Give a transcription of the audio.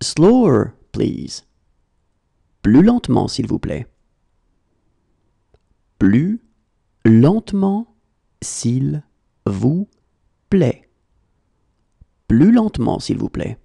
Slower, please. Plus lentement, s'il vous plaît. Plus lentement, s'il vous plaît. Plus lentement, s'il vous plaît.